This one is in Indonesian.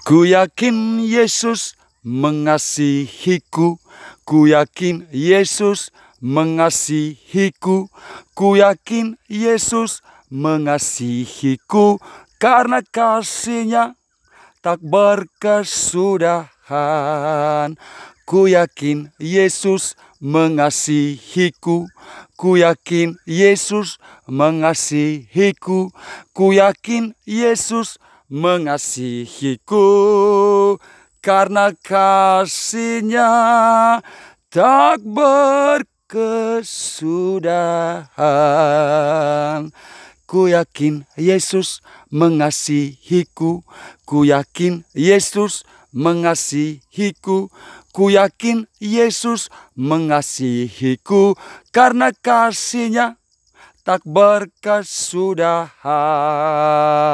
Ku yakin Yesus mengasihiku. Ku yakin Yesus mengasihiku. Ku yakin Yesus mengasihiku karena kasihnya tak berkesudahan. Ku yakin Yesus mengasihiku. Ku yakin Yesus mengasihiku. Ku yakin Yesus mengasihiku mengasihiku karena kasihnya tak berkesudahan. Ku yakin Yesus mengasihiku, ku yakin Yesus mengasihiku, ku yakin Yesus mengasihiku karena kasihnya tak berkesudahan.